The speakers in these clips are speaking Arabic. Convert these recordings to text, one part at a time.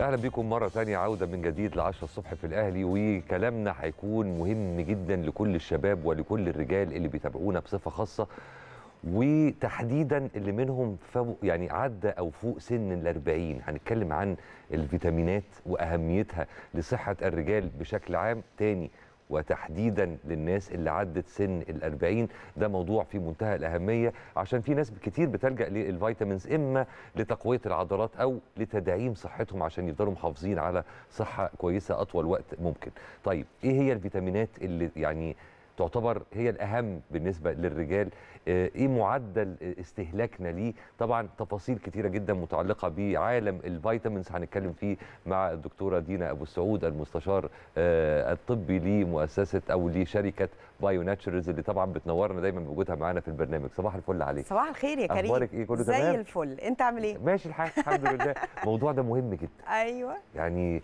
اهلا بيكم مره ثانيه عوده من جديد ل 10 الصبح في الاهلي وكلامنا هيكون مهم جدا لكل الشباب ولكل الرجال اللي بيتابعونا بصفه خاصه وتحديدا اللي منهم فوق يعني عدى او فوق سن ال 40 هنتكلم عن الفيتامينات واهميتها لصحه الرجال بشكل عام تاني وتحديدا للناس اللي عدت سن الأربعين ده موضوع في منتهى الأهمية عشان في ناس كتير بتلجأ للفيتامينز إما لتقوية العضلات أو لتدعيم صحتهم عشان يفضلوا محافظين على صحة كويسة أطول وقت ممكن طيب إيه هي الفيتامينات اللي يعني تعتبر هي الأهم بالنسبة للرجال آه، إيه معدل استهلاكنا ليه طبعا تفاصيل كتيرة جدا متعلقة بعالم الفيتامينز هنتكلم فيه مع الدكتورة دينا أبو السعود المستشار آه، الطبي لمؤسسة أو لشركة بايو ناتشرز اللي طبعا بتنورنا دايما بوجودها معانا في البرنامج صباح الفل عليك صباح الخير يا كريم اخبارك ايه كله زي تمام زي الفل انت عامل ايه ماشي الحال الحمد لله الموضوع ده مهم جدا ايوه يعني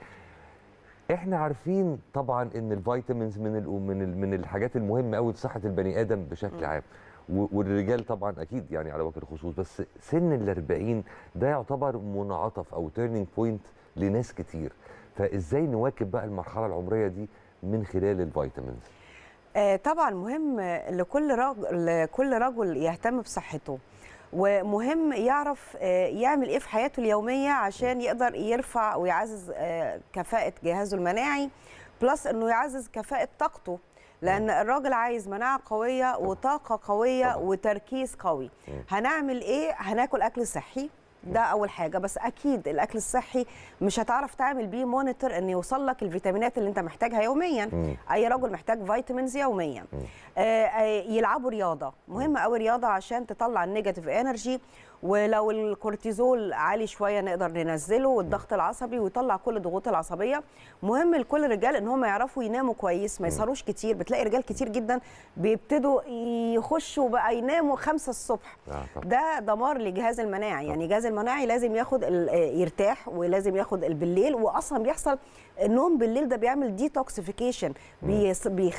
احنا عارفين طبعا ان الفيتامينز من من من الحاجات المهمه قوي صحه البني ادم بشكل عام والرجال طبعا اكيد يعني على وجه الخصوص بس سن ال 40 ده يعتبر منعطف او تيرنينج بوينت لناس كتير فازاي نواكب بقى المرحله العمريه دي من خلال الفيتامينز آه، طبعا مهم لكل رجل لكل رجل يهتم بصحته ومهم يعرف آه، يعمل ايه في حياته اليوميه عشان يقدر يرفع ويعزز آه، كفاءه جهازه المناعي بلس انه يعزز كفاءه طاقته لان الراجل عايز مناعه قويه وطاقه قويه وتركيز قوي هنعمل ايه هناكل اكل صحي ده اول حاجه بس اكيد الاكل الصحي مش هتعرف تعمل بيه مونيتور ان يوصل لك الفيتامينات اللي انت محتاجها يوميا مم. اي رجل محتاج فيتامينز يوميا آه،, آه يلعبوا رياضه مهمه قوي رياضه عشان تطلع النيجاتيف انرجي ولو الكورتيزول عالي شويه نقدر ننزله والضغط العصبي ويطلع كل الضغوط العصبيه مهم لكل الرجال ان هم يعرفوا يناموا كويس ما يسهروش كتير بتلاقي رجال كتير جدا بيبتدوا يخشوا بقى يناموا خمسة الصبح آه، ده دمار لجهاز المناعه يعني جهاز المناعي لازم ياخد آه، يرتاح ولازم ياخد بالليل واصلا بيحصل النوم بالليل ده بيعمل ديتوكسيفيكيشن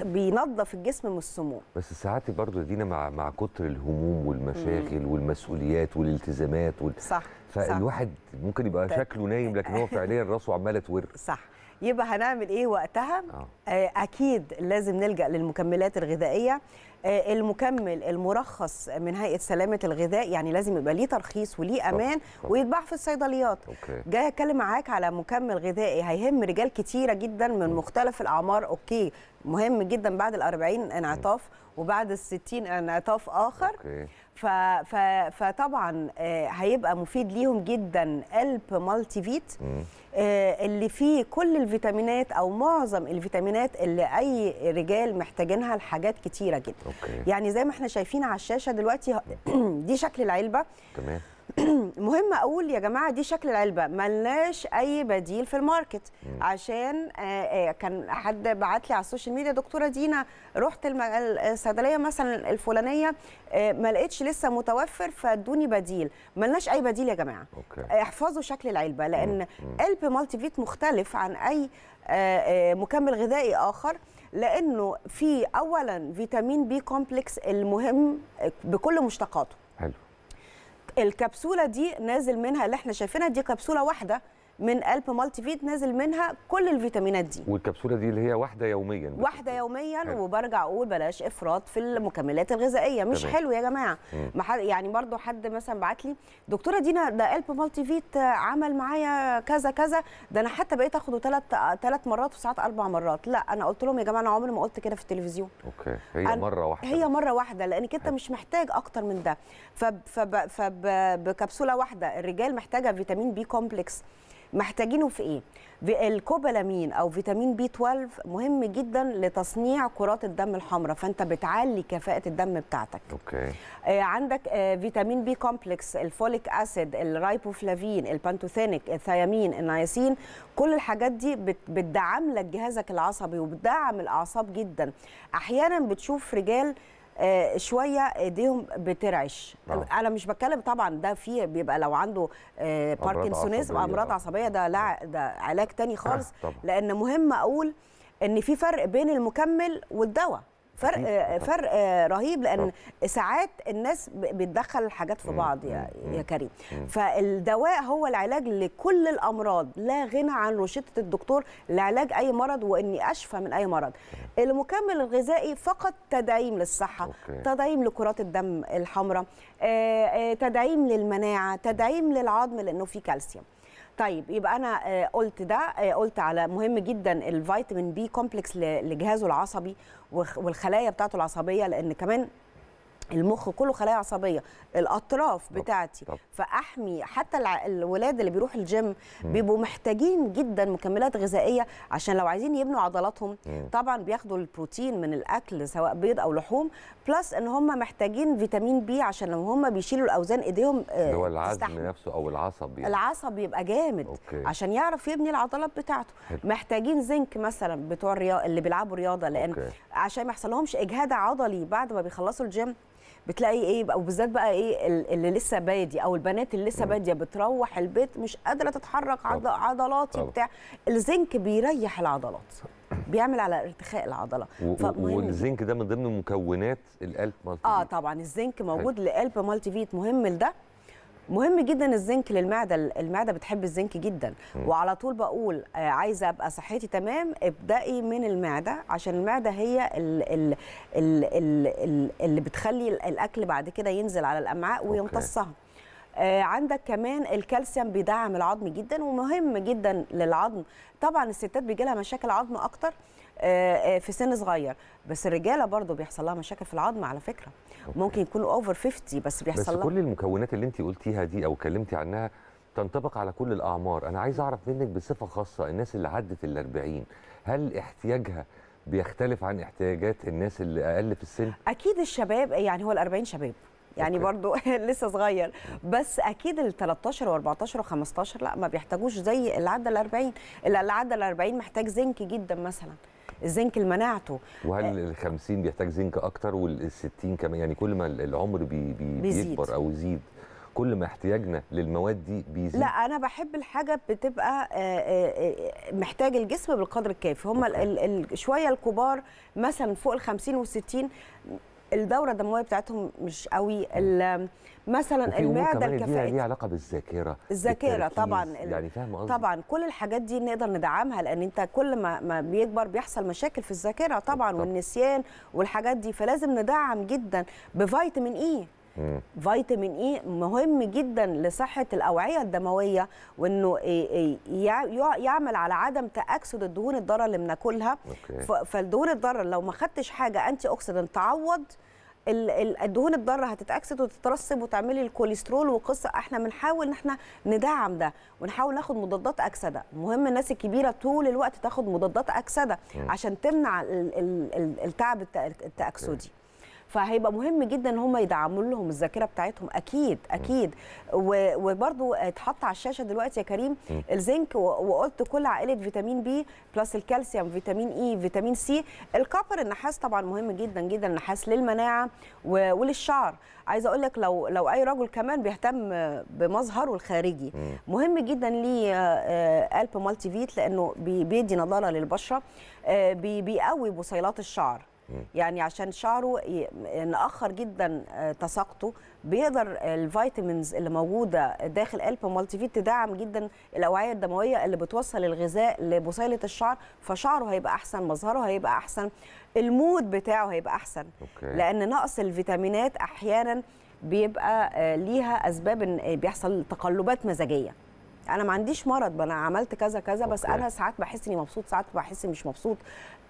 بينظف الجسم من السموم بس ساعات برضه دينا مع مع كتر الهموم والمشاغل والمسؤوليات والالتزامات وال... صح فالواحد صح. ممكن يبقى شكله نايم لكن هو فعليا راسه عماله تور صح يبقى هنعمل ايه وقتها أوه. آه، اكيد لازم نلجا للمكملات الغذائيه آه، المكمل المرخص من هيئه سلامه الغذاء يعني لازم يبقى ليه ترخيص وليه امان ويتباع في الصيدليات جاي اتكلم معاك على مكمل غذائي هيهم رجال كتيره جدا من مختلف الاعمار اوكي مهم جدا بعد ال 40 انعطاف وبعد ال 60 انعطاف اخر أوكي. فطبعا آه، هيبقى مفيد ليهم جدا قلب مالتي فيت آه، اللي فيه كل الفيتامينات او معظم الفيتامينات اللي اي رجال محتاجينها لحاجات كتيره جدا أوكي. يعني زي ما احنا شايفين على الشاشه دلوقتي دي شكل العلبه تمام مهم اقول يا جماعه دي شكل العلبه ملناش اي بديل في الماركت عشان آه، آه، كان حد بعت لي على السوشيال ميديا دكتوره دينا رحت الصيدليه مثلا الفلانيه آه، ما لقيتش لسه متوفر فادوني بديل ملناش اي بديل يا جماعه أوكي. احفظوا شكل العلبه لان قلب مالتي فيت مختلف عن اي مكمل غذائي اخر لانه في اولا فيتامين بي كومبلكس المهم بكل مشتقاته الكبسوله دي نازل منها اللي احنا شايفينها دي كبسوله واحده من قلب مالتي فيت نازل منها كل الفيتامينات دي والكبسوله دي اللي هي واحده يوميا واحده يوميا حلو. وبرجع اقول بلاش افراط في المكملات الغذائيه مش تمام. حلو يا جماعه حد يعني برضو حد مثلا بعت لي دكتوره دينا ده قلب مالتي فيت عمل معايا كذا كذا ده انا حتى بقيت اخده ثلاث ثلاث مرات وساعات اربع مرات لا انا قلت لهم يا جماعه انا عمري ما قلت كده في التلفزيون اوكي هي أنا... مره واحده هي مره واحده لانك انت مش محتاج اكتر من ده فب... فب... فب... فبكبسوله واحده الرجال محتاجه فيتامين بي كومبلكس محتاجينه في ايه الكوبالامين او فيتامين بي 12 مهم جدا لتصنيع كرات الدم الحمراء فانت بتعلي كفاءه الدم بتاعتك اوكي آه، عندك آه، فيتامين بي كومبلكس الفوليك اسيد الرايبوفلافين البانتوثينيك الثيامين النياسين كل الحاجات دي بتدعم لك جهازك العصبي وبتدعم الاعصاب جدا احيانا بتشوف رجال آه، شويه ايديهم بترعش آه. انا مش بتكلم طبعا ده فيه بيبقى لو عنده آه، باركنسونيزم امراض عصبيه ده لا ده علاج تاني آه، خالص آه. لان مهم اقول ان في فرق بين المكمل والدواء فرق آه، فرق آه، رهيب لان ساعات الناس بتدخل الحاجات في بعض يا يا كريم فالدواء هو العلاج لكل الامراض لا غنى عن روشته الدكتور لعلاج اي مرض واني اشفى من اي مرض المكمل الغذائي فقط تدعيم للصحه تدعيم لكرات الدم الحمراء آه، تدعيم للمناعه تدعيم للعظم لانه فيه كالسيوم طيب يبقى انا آه، قلت ده آه، قلت على مهم جدا الفيتامين بي كومبلكس لجهازه العصبي والخلايا بتاعته العصبيه لان كمان المخ كله خلايا عصبيه الاطراف بتاعتي طب. فاحمي حتى الولاد اللي بيروح الجيم بيبقوا محتاجين جدا مكملات غذائيه عشان لو عايزين يبنوا عضلاتهم طبعا بياخدوا البروتين من الاكل سواء بيض او لحوم بلس ان هم محتاجين فيتامين بي عشان لو هم بيشيلوا الاوزان ايديهم آه، اللي هو العزم نفسه او العصب يعني. العصب يبقى جامد أوكي. عشان يعرف يبني العضلات بتاعته حلو. محتاجين زنك مثلا بتوع الرياضه اللي بيلعبوا رياضه لان أوكي. عشان ما يحصلهمش اجهاد عضلي بعد ما بيخلصوا الجيم بتلاقي ايه او بالذات بقى ايه اللي لسه بادي او البنات اللي لسه باديه بتروح البيت مش قادره تتحرك عضلاتي طبعا. بتاع الزنك بيريح العضلات بيعمل على ارتخاء العضله فمهم والزنك ده من ضمن مكونات القلب مالتي اه طبعا الزنك موجود لقلب مالتي فيت مهم لده مهم جدا الزنك للمعده المعده بتحب الزنك جدا م. وعلى طول بقول آه، عايزه ابقى صحتي تمام ابدأي من المعده عشان المعده هي اللي اللي بتخلي الاكل بعد كده ينزل على الامعاء ويمتصها أوكي. آه، عندك كمان الكالسيوم بيدعم العظم جدا ومهم جدا للعظم طبعا الستات بيجي لها مشاكل عظم اكتر آه، آه، في سن صغير بس الرجاله برضو بيحصل لها مشاكل في العظم على فكره أوكي. ممكن يكونوا اوفر 50 بس بيحصل بس لها كل المكونات اللي انت قلتيها دي او اتكلمتي عنها تنطبق على كل الاعمار انا عايز اعرف منك بصفه خاصه الناس اللي عدت ال 40 هل احتياجها بيختلف عن احتياجات الناس اللي اقل في السن اكيد الشباب يعني هو ال 40 شباب يعني أوكي. برضو لسه صغير بس اكيد ال 13 و14 و15 لا ما بيحتاجوش زي اللي عدى ال 40 اللي عدى ال 40 محتاج زنك جدا مثلا الزنك لمناعته وهل آه. ال 50 بيحتاج زنك اكتر وال 60 كمان يعني كل ما العمر بي بي بيزيد. بيكبر او يزيد كل ما احتياجنا للمواد دي بيزيد لا انا بحب الحاجه بتبقى آه، آه، محتاج الجسم بالقدر الكافي هم شويه الكبار مثلا فوق ال 50 وال 60 الدوره الدمويه بتاعتهم مش قوي مثلا المعده الكفائيه ليها علاقه بالذاكره الذاكره طبعا يعني فاهم قصدي طبعا كل الحاجات دي نقدر ندعمها لان انت كل ما ما بيكبر بيحصل مشاكل في الذاكره طبعا والنسيان والحاجات دي فلازم ندعم جدا بفيتامين اي e. فيتامين اي مهم جدا لصحه الاوعيه الدمويه وانه يعمل على عدم تاكسد الدهون الضاره اللي بناكلها فالدهون الضاره لو ما خدتش حاجه انتي اوكسيدنت تعوض الدهون الضاره هتتاكسد وتترسب وتعملي الكوليسترول وقصه احنا بنحاول ان احنا ندعم ده ونحاول ناخد مضادات اكسده مهم الناس الكبيره طول الوقت تاخد مضادات اكسده عشان تمنع التعب التاكسدي فهيبقى مهم جدا ان هم يدعموا لهم الذاكره بتاعتهم اكيد اكيد وبرده اتحط على الشاشه دلوقتي يا كريم الزنك وقلت كل عائله فيتامين بي بلس الكالسيوم فيتامين اي فيتامين سي الكوبر النحاس طبعا مهم جدا جدا النحاس للمناعه وللشعر عايزه اقول لك لو لو اي رجل كمان بيهتم بمظهره الخارجي مهم جدا ليه آه، آه، الب مالتي فيت لانه بيدي نضاره للبشره آه، بيقوي بصيلات الشعر يعني عشان شعره ناخر جدا آه، تساقطه بيقدر الفيتامينز اللي موجوده داخل قلب مالتي فيت تدعم جدا الاوعيه الدمويه اللي بتوصل الغذاء لبصيله الشعر فشعره هيبقى احسن مظهره هيبقى احسن المود بتاعه هيبقى احسن أوكي. لان نقص الفيتامينات احيانا بيبقى آه، ليها اسباب ان بيحصل تقلبات مزاجيه انا ما عنديش مرض انا عملت كذا كذا بس أوكي. انا ساعات بحس اني مبسوط ساعات بحس مش مبسوط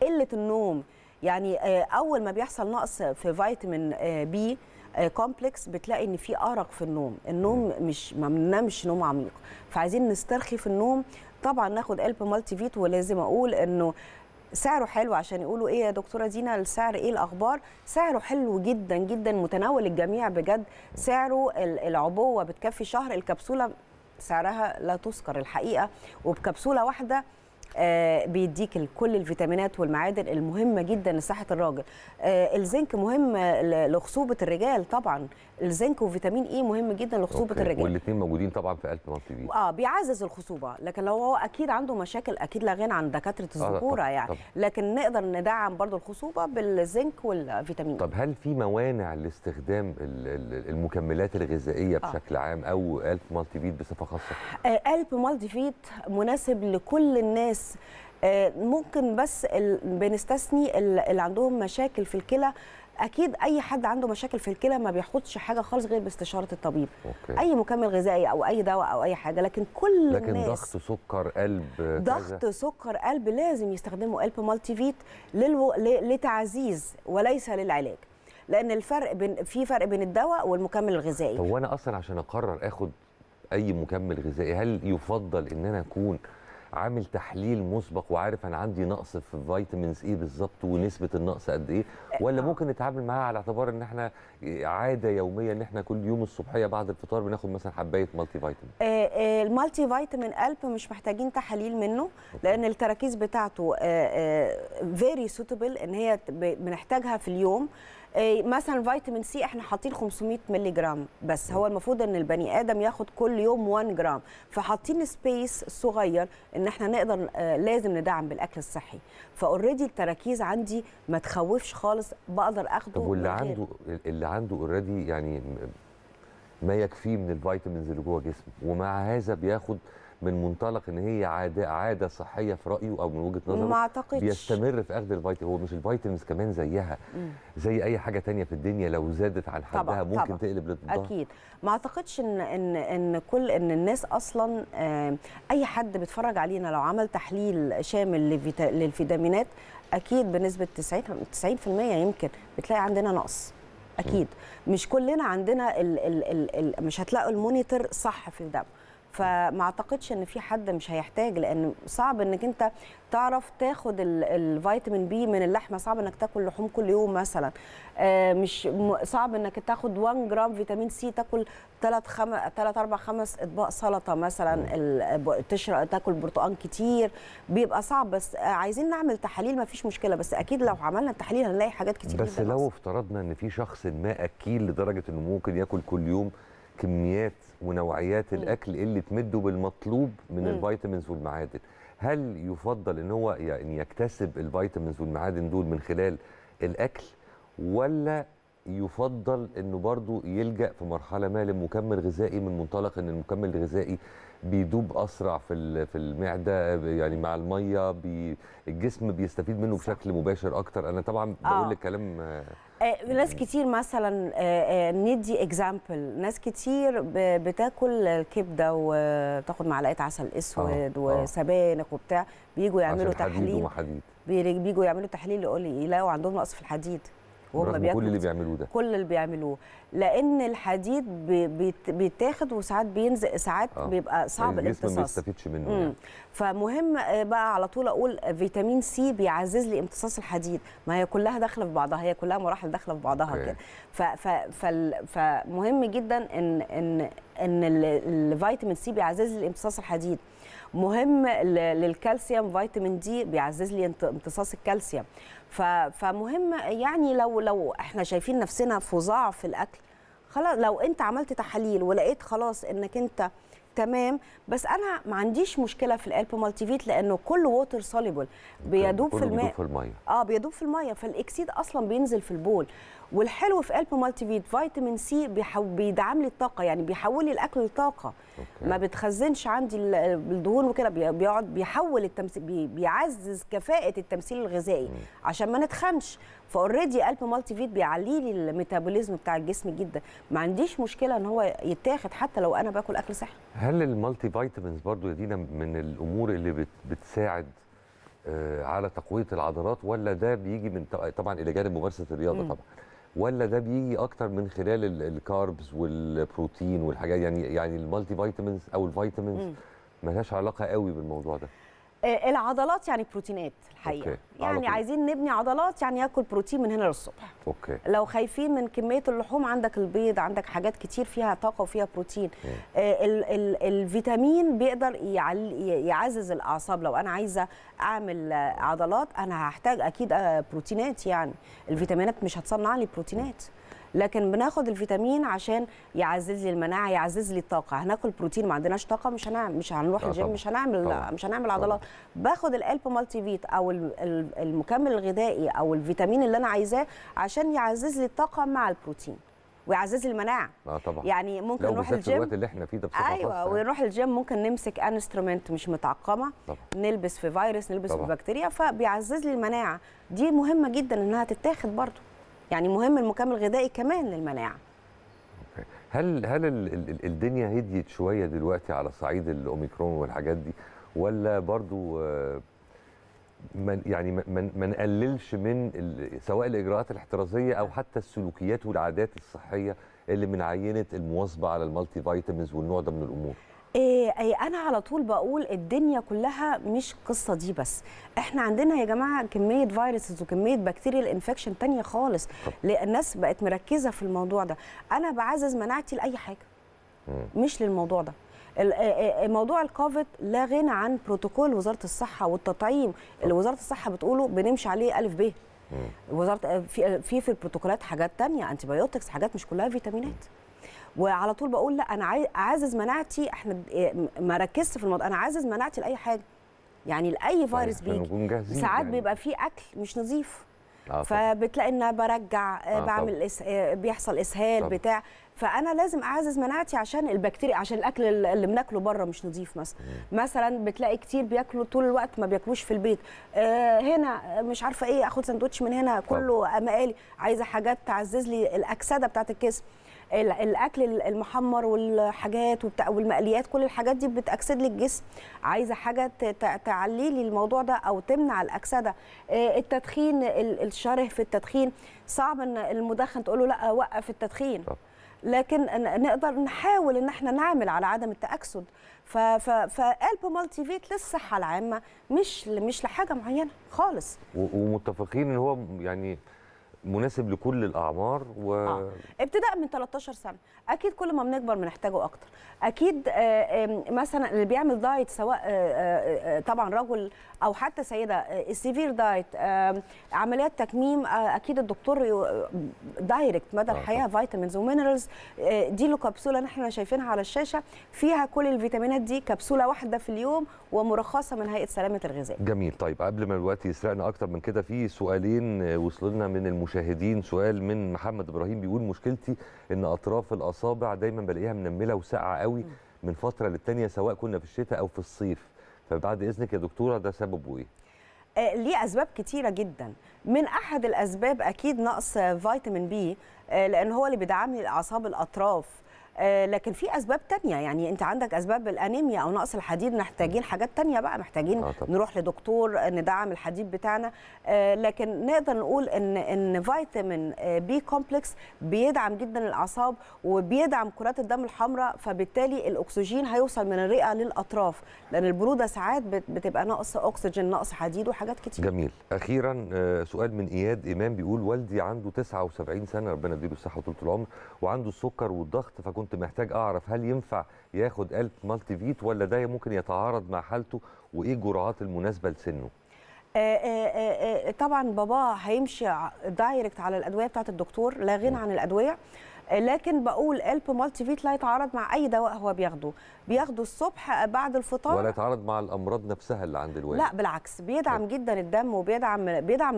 قله النوم يعني آه، اول ما بيحصل نقص في فيتامين آه، بي آه، كومبلكس بتلاقي ان في ارق في النوم النوم مش ما بننامش نوم عميق فعايزين نسترخي في النوم طبعا ناخد قلب مالتي فيت ولازم اقول انه سعره حلو عشان يقولوا ايه يا دكتوره دينا السعر ايه الاخبار سعره حلو جدا جدا متناول الجميع بجد سعره العبوه بتكفي شهر الكبسوله سعرها لا تذكر الحقيقه وبكبسوله واحده آه، بيديك كل الفيتامينات والمعادن المهمه جدا لصحه الراجل آه، الزنك مهم لخصوبه الرجال طبعا الزنك وفيتامين اي مهم جدا لخصوبه أوكي. الرجال والاثنين موجودين طبعا في الف مالتي بي اه بيعزز الخصوبه لكن لو هو اكيد عنده مشاكل اكيد لا غنى عن دكاتره آه، الذكوره آه يعني طب. لكن نقدر ندعم برضو الخصوبه بالزنك والفيتامين طب هل في موانع لاستخدام المكملات الغذائيه بشكل آه. عام او الف مالتي بيت بصفه خاصه آه الف مالتي بيت مناسب لكل الناس بس آه، ممكن بس بنستثني اللي عندهم مشاكل في الكلى اكيد اي حد عنده مشاكل في الكلى ما بياخدش حاجه خالص غير باستشاره الطبيب أوكي. اي مكمل غذائي او اي دواء او اي حاجه لكن كل لكن الناس ضغط سكر قلب ضغط سكر قلب لازم يستخدموا قلب مالتي فيت للو... لتعزيز وليس للعلاج لان الفرق بين في فرق بين الدواء والمكمل الغذائي هو انا اصلا عشان اقرر اخد اي مكمل غذائي هل يفضل ان انا اكون عامل تحليل مسبق وعارف انا عندي نقص في فيتامينز ايه بالظبط ونسبه النقص قد ايه ولا ممكن نتعامل معاها على اعتبار ان احنا عاده يوميه ان احنا كل يوم الصبحيه بعد الفطار بناخد مثلا حبايه مالتي فيتامين المالتي فيتامين قلب مش محتاجين تحاليل منه لان التراكيز بتاعته فيري آه، سوتبل آه، ان هي بنحتاجها في اليوم إيه، مثلا فيتامين سي احنا حاطين 500 مللي جرام بس هو المفروض ان البني ادم ياخد كل يوم 1 جرام فحاطين سبيس صغير ان احنا نقدر آه، لازم ندعم بالاكل الصحي فاوريدي التراكيز عندي ما تخوفش خالص بقدر اخده طب واللي عنده اللي عنده اوريدي يعني ما يكفيه من الفيتامينز اللي جوه جسمه ومع هذا بياخد من منطلق ان هي عاده عاده صحيه في رايه او من وجهه نظره ما اعتقدش بيستمر في اخذ الفيتامين هو مش الفيتامينز كمان زيها زي اي حاجه تانية في الدنيا لو زادت عن حدها طبعًا ممكن طبعًا تقلب للضهر اكيد ما اعتقدش ان ان ان كل ان الناس اصلا اي حد بيتفرج علينا لو عمل تحليل شامل للفيتامينات اكيد بنسبه 90 90% يمكن بتلاقي عندنا نقص اكيد مش كلنا عندنا الـ الـ الـ الـ مش هتلاقوا المونيتور صح في الدم فما اعتقدش ان في حد مش هيحتاج لان صعب انك انت تعرف تاخد الفيتامين بي من اللحمه صعب انك تاكل لحوم كل يوم مثلا آه، مش صعب انك تاخد 1 جرام فيتامين سي تاكل 3 خم... 3 4 5 اطباق سلطه مثلا تشرب تاكل برتقان كتير بيبقى صعب بس عايزين نعمل تحاليل ما فيش مشكله بس اكيد لو عملنا التحاليل هنلاقي حاجات كتير بس لو افترضنا ان في شخص ما اكيل لدرجه انه ممكن ياكل كل يوم كميات ونوعيات الاكل اللي تمده بالمطلوب من الفيتامينز والمعادن هل يفضل ان هو يعني يكتسب الفيتامينز والمعادن دول من خلال الاكل ولا يفضل انه برضه يلجا في مرحله ما لمكمل غذائي من منطلق ان المكمل الغذائي بيدوب اسرع في في المعده يعني مع الميه بي الجسم بيستفيد منه بشكل مباشر اكتر انا طبعا بقول آه. لك كلام آه، ناس كتير مثلا آه، ندي اكزامبل ناس كتير بتاكل الكبده وتاخد معلقه عسل اسود آه. وسبانخ وبتاع بيجوا يعملوا تحليل بيجوا يعملوا تحليل يقول لي يلاقوا عندهم نقص في الحديد وهم بياكلوا كل اللي بيعملوه ده كل اللي بيعملوه لان الحديد بيتاخد وساعات بينزل ساعات آه. بيبقى صعب الامتصاص يعني الجسم ما بيستفيدش منه يعني. فمهم بقى على طول اقول فيتامين سي بيعزز لي امتصاص الحديد ما هي كلها داخله في بعضها هي كلها مراحل داخله في بعضها كده فمهم جدا ان ان ان الفيتامين سي بيعزز لي امتصاص الحديد مهم للكالسيوم فيتامين دي بيعزز لي امتصاص الكالسيوم فمهم يعني لو لو احنا شايفين نفسنا فظاع في الاكل خلاص لو انت عملت تحاليل ولقيت خلاص انك انت تمام بس انا ما عنديش مشكله في القلب مالتيفيت لانه كله ووتر سوليبل بيدوب في الماء اه بيدوب في الميه فالاكسيد اصلا بينزل في البول والحلو في قلب مالتي فيت فيتامين سي بيدعم لي الطاقه يعني بيحول لي الاكل لطاقه ما بتخزنش عندي الدهون وكده بيقعد بيحول التمثيل بيعزز كفاءه التمثيل الغذائي عشان ما نتخنش فاوريدي قلب مالتي فيت بيعلي لي الميتابوليزم بتاع الجسم جدا ما عنديش مشكله ان هو يتاخد حتى لو انا باكل اكل صحي هل المالتي فيتامينز برضو يا دينا من الامور اللي بتساعد آه، على تقويه العضلات ولا ده بيجي من طبعا الى جانب ممارسه الرياضه طبعا ولا ده بيجي اكتر من خلال الكاربز والبروتين والحاجات يعني يعني المالتي فيتامينز او الفيتامينز ملهاش علاقه قوي بالموضوع ده آه، العضلات يعني بروتينات الحقيقه أوكي. يعني أوكي. عايزين نبني عضلات يعني ياكل بروتين من هنا للصبح اوكي لو خايفين من كميه اللحوم عندك البيض عندك حاجات كتير فيها طاقه وفيها بروتين آه، ال ال الفيتامين بيقدر يعزز الاعصاب لو انا عايزه اعمل عضلات انا هحتاج اكيد آه، بروتينات يعني الفيتامينات مش هتصنع لي بروتينات م. لكن بناخد الفيتامين عشان يعزز لي المناعه يعزز لي الطاقه هناكل بروتين ما عندناش طاقه مش هنعمل مش هنروح آه، الجيم مش هنعمل طبعا. مش هنعمل عضلات باخد الالب مالتي فيت او المكمل الغذائي او الفيتامين اللي انا عايزاه عشان يعزز لي الطاقه مع البروتين ويعزز المناعه اه طبعا يعني ممكن نروح الجيم الوقت اللي احنا فيه ده بصراحه ايوه يعني. ونروح الجيم ممكن نمسك انسترومنت مش متعقمه طبعا. نلبس في فيروس نلبس طبعا. في بكتيريا فبيعزز لي المناعه دي مهمه جدا انها تتاخد برضه يعني مهم المكمل الغذائي كمان للمناعه هل هل الدنيا هديت شويه دلوقتي على صعيد الاوميكرون والحاجات دي ولا برضو آه، من يعني ما نقللش من سواء الاجراءات الاحترازيه او حتى السلوكيات والعادات الصحيه اللي من عينه المواظبه على المالتي فيتامينز والنوع ده من الامور إيه، إيه، انا على طول بقول الدنيا كلها مش قصه دي بس احنا عندنا يا جماعه كميه فيروسز وكميه بكتيريا الانفكشن تانية خالص الناس بقت مركزه في الموضوع ده انا بعزز مناعتي لاي حاجه مش للموضوع ده إيه، موضوع الكوفيد لا غنى عن بروتوكول وزاره الصحه والتطعيم اللي وزاره الصحه بتقوله بنمشي عليه الف ب وزاره في في, في البروتوكولات حاجات تانية انتي بايوتكس حاجات مش كلها فيتامينات وعلى طول بقول لا انا عايز مناعتي احنا إيه، ما ركزت في الموضوع انا عايز مناعتي لاي حاجه يعني لاي طيب، فيروس بيجي ساعات يعني. بيبقى فيه اكل مش نظيف آه فبتلاقي ان انا برجع آه, آه، بعمل إس... آه، بيحصل اسهال طبعا. بتاع فانا لازم اعزز مناعتي عشان البكتيريا عشان الاكل اللي بناكله بره مش نظيف مثلا مم. مثلا بتلاقي كتير بياكلوا طول الوقت ما بياكلوش في البيت آه هنا مش عارفه ايه اخد سندوتش من هنا كله مقالي عايزه حاجات تعزز لي الاكسده بتاعت الجسم الاكل المحمر والحاجات والمقليات كل الحاجات دي بتاكسد لي الجسم عايزه حاجه تعلي لي الموضوع ده او تمنع الاكسده آه، التدخين الشره في التدخين صعب ان المدخن تقول له لا وقف التدخين لكن نقدر نحاول ان احنا نعمل على عدم التاكسد فالب مالتي فيت للصحه العامه مش مش لحاجه معينه خالص ومتفقين ان هو يعني مناسب لكل الاعمار و آه. ابتداء من 13 سنه اكيد كل ما بنكبر بنحتاجه اكتر اكيد آه، مثلا اللي بيعمل دايت سواء آه، آه، طبعا رجل او حتى سيده السيفير دايت عمليات تكميم اكيد الدكتور دايركت مدى الحياه فيتامينز ومينرالز دي له كبسوله احنا شايفينها على الشاشه فيها كل الفيتامينات دي كبسوله واحده في اليوم ومرخصه من هيئه سلامه الغذاء جميل طيب قبل ما الوقت يسرقنا اكتر من كده في سؤالين وصلنا من المش... المشاهدين سؤال من محمد ابراهيم بيقول مشكلتي ان اطراف الاصابع دايما بلاقيها منمله وساقعه قوي من فتره للتانيه سواء كنا في الشتاء او في الصيف فبعد اذنك يا دكتوره ده سببه ايه؟ آه ليه اسباب كتيره جدا من احد الاسباب اكيد نقص فيتامين بي آه لان هو اللي بيدعم لي الاعصاب الاطراف آه، لكن في اسباب تانية يعني انت عندك اسباب الانيميا او نقص الحديد محتاجين حاجات تانية بقى محتاجين آه، نروح لدكتور آه، ندعم الحديد بتاعنا لكن نقدر نقول ان ان فيتامين بي كومبلكس بيدعم جدا الاعصاب وبيدعم كرات الدم الحمراء فبالتالي الاكسجين هيوصل من الرئه للاطراف لان البروده ساعات بتبقى نقص اكسجين نقص حديد وحاجات كتير جميل اخيرا سؤال من اياد امام بيقول والدي عنده 79 سنه ربنا يديله الصحه وطول العمر وعنده السكر والضغط فكنت كنت محتاج اعرف هل ينفع ياخد قلب مالتي فيت ولا ده ممكن يتعارض مع حالته وايه الجرعات المناسبه لسنه آه، آه، آه، طبعا بابا هيمشي دايركت على الادويه بتاعه الدكتور لا غنى عن الادويه لكن بقول الب مالتي فيت لا يتعارض مع اي دواء هو بياخده بياخده الصبح بعد الفطار ولا يتعارض مع الامراض نفسها اللي عند الوالد لا بالعكس بيدعم جدا الدم وبيدعم بيدعم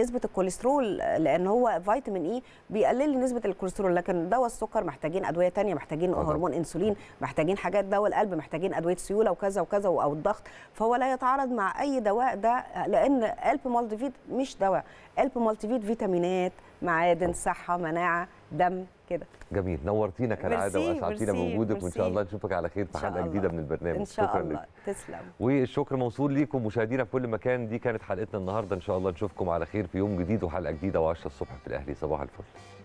نسبه الكوليسترول لان هو فيتامين اي e بيقلل نسبه الكوليسترول لكن دواء السكر محتاجين ادويه ثانيه محتاجين أه. هرمون انسولين محتاجين حاجات دواء القلب محتاجين ادويه سيوله وكذا وكذا او الضغط فهو لا يتعارض مع اي دواء ده لان الب مالتي فيت مش دواء الب مالتي فيت فيتامينات معادن صحه مناعه دم كده جميل نورتينا كالعاده واسعدتينا بوجودك وان شاء الله نشوفك على خير في حلقه جديده من البرنامج ان شاء شكرا الله لك. تسلم والشكر موصول ليكم مشاهدينا في كل مكان دي كانت حلقتنا النهارده ان شاء الله نشوفكم على خير في يوم جديد وحلقه جديده و10 الصبح في الاهلي صباح الفل